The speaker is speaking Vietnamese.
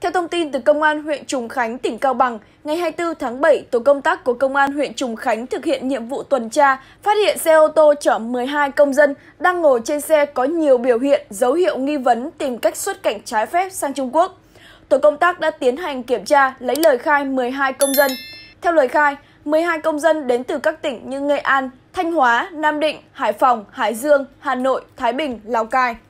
Theo thông tin từ Công an huyện Trùng Khánh, tỉnh Cao Bằng, ngày 24 tháng 7, tổ công tác của Công an huyện Trùng Khánh thực hiện nhiệm vụ tuần tra, phát hiện xe ô tô chở 12 công dân đang ngồi trên xe có nhiều biểu hiện, dấu hiệu nghi vấn tìm cách xuất cảnh trái phép sang Trung Quốc. Tổ công tác đã tiến hành kiểm tra, lấy lời khai 12 công dân. Theo lời khai, 12 công dân đến từ các tỉnh như Nghệ An, Thanh Hóa, Nam Định, Hải Phòng, Hải Dương, Hà Nội, Thái Bình, Lào Cai.